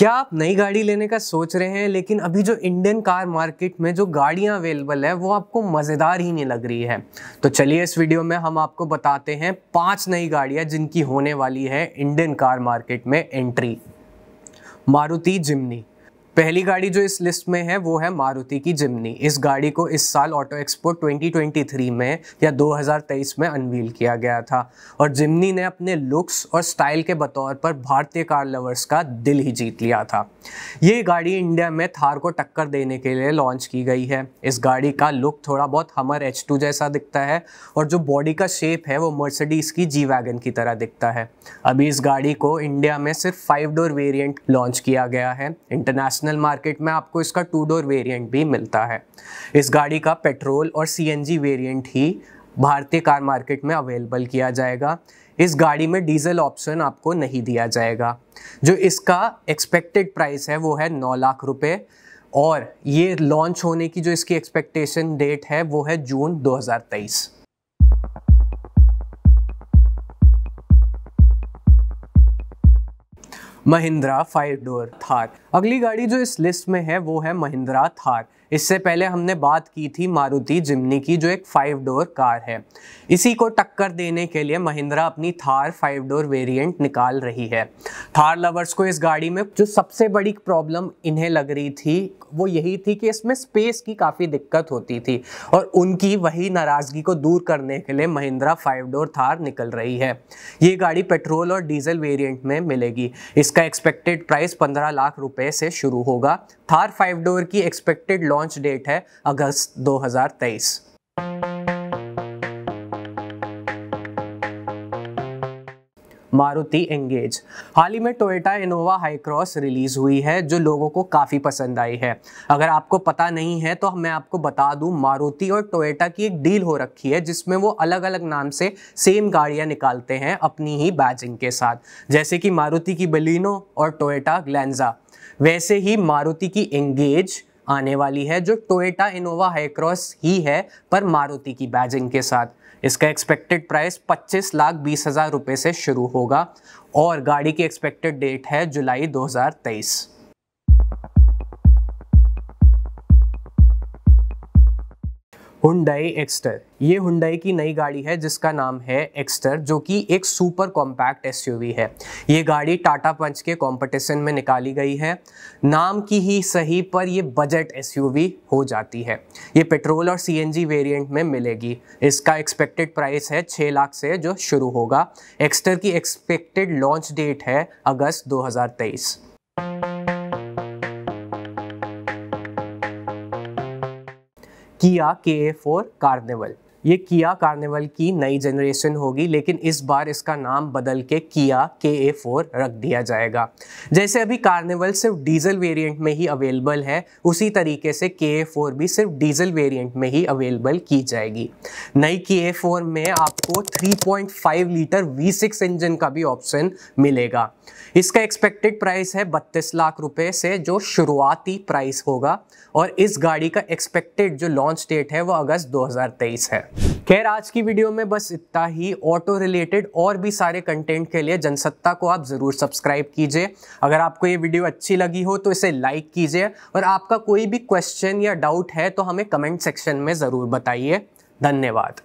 क्या आप नई गाड़ी लेने का सोच रहे हैं लेकिन अभी जो इंडियन कार मार्केट में जो गाड़ियां अवेलेबल है वो आपको मज़ेदार ही नहीं लग रही है तो चलिए इस वीडियो में हम आपको बताते हैं पांच नई गाड़ियां जिनकी होने वाली है इंडियन कार मार्केट में एंट्री मारुति जिमनी पहली गाड़ी जो इस लिस्ट में है वो है मारुति की जिमनी इस गाड़ी को इस साल ऑटो एक्सपो 2023 में या 2023 में अनवील किया गया था और जिमनी ने अपने लुक्स और स्टाइल के बतौर पर भारतीय कार लवर्स का दिल ही जीत लिया था ये गाड़ी इंडिया में थार को टक्कर देने के लिए लॉन्च की गई है इस गाड़ी का लुक थोड़ा बहुत हमर एच जैसा दिखता है और जो बॉडी का शेप है वो मर्सडीज़ की जी वैगन की तरह दिखता है अभी इस गाड़ी को इंडिया में सिर्फ फाइव डोर वेरियंट लॉन्च किया गया है इंटरनेशनल ओरिजिनल मार्केट में आपको इसका टू डोर वेरिएंट भी मिलता है इस गाड़ी का पेट्रोल और सीएनजी वेरिएंट ही भारतीय कार मार्केट में अवेलेबल किया जाएगा इस गाड़ी में डीजल ऑप्शन आपको नहीं दिया जाएगा जो इसका एक्सपेक्टेड प्राइस है वो है नौ लाख रुपये और ये लॉन्च होने की जो इसकी एक्सपेक्टेशन डेट है वो है जून दो महिंद्रा फाइव डोर थार अगली गाड़ी जो इस लिस्ट में है वो है महिंद्रा थार इससे पहले हमने बात की थी मारुति जिमनी की जो एक फाइव डोर कार है इसी को टक्कर देने के लिए महिंद्रा अपनी थार फाइव डोर वेरिएंट निकाल रही है थार लवर्स को इस गाड़ी में जो सबसे बड़ी प्रॉब्लम इन्हें लग रही थी वो यही थी कि इसमें स्पेस की काफ़ी दिक्कत होती थी और उनकी वही नाराज़गी को दूर करने के लिए महिंद्रा फाइव डोर थार निकल रही है ये गाड़ी पेट्रोल और डीजल वेरिएंट में मिलेगी इसका एक्सपेक्टेड प्राइस पंद्रह लाख रुपए से शुरू होगा थार फाइव डोर की एक्सपेक्टेड लॉन्च लॉन्च डेट है अगस्त 2023 मारुति एंगेज हाल ही में टोयोटा इनोवा हाईक्रॉस रिलीज़ हुई है जो लोगों को काफ़ी पसंद आई है अगर आपको पता नहीं है तो मैं आपको बता दूं मारुति और टोयोटा की एक डील हो रखी है जिसमें वो अलग अलग नाम से सेम गाड़ियां निकालते हैं अपनी ही बैजिंग के साथ जैसे कि मारुति की बलिनो और टोयोटा ग्लैंजा वैसे ही मारुति की एंगेज आने वाली है जो टोयोटा इनोवा हाईक्रॉस ही है पर मारुति की बैजिंग के साथ इसका एक्सपेक्टेड प्राइस 25 लाख बीस हज़ार रुपये से शुरू होगा और गाड़ी की एक्सपेक्टेड डेट है जुलाई 2023 हुंडई एक्सटर ये हुंडई की नई गाड़ी है जिसका नाम है एक्सटर जो कि एक सुपर कॉम्पैक्ट एस है ये गाड़ी टाटा पंच के कंपटीशन में निकाली गई है नाम की ही सही पर ये बजट एस हो जाती है ये पेट्रोल और सी वेरिएंट में मिलेगी इसका एक्सपेक्टेड प्राइस है छः लाख से जो शुरू होगा एक्स्टर की एक्सपेक्टेड लॉन्च डेट है अगस्त दो किया के ए फॉर कार्निवल ये किया कार्निवल की नई जनरेशन होगी लेकिन इस बार इसका नाम बदल के किया के ए फोर रख दिया जाएगा जैसे अभी कार्निवल सिर्फ डीजल वेरिएंट में ही अवेलेबल है उसी तरीके से के ए फोर भी सिर्फ डीजल वेरिएंट में ही अवेलेबल की जाएगी नई के ए फोर में आपको 3.5 लीटर V6 इंजन का भी ऑप्शन मिलेगा इसका एक्सपेक्टेड प्राइस है बत्तीस लाख रुपए से जो शुरुआती प्राइस होगा और इस गाड़ी का एक्सपेक्टेड जो लॉन्च डेट है वो अगस्त दो है खैर आज की वीडियो में बस इतना ही ऑटो रिलेटेड और भी सारे कंटेंट के लिए जनसत्ता को आप ज़रूर सब्सक्राइब कीजिए अगर आपको ये वीडियो अच्छी लगी हो तो इसे लाइक कीजिए और आपका कोई भी क्वेश्चन या डाउट है तो हमें कमेंट सेक्शन में ज़रूर बताइए धन्यवाद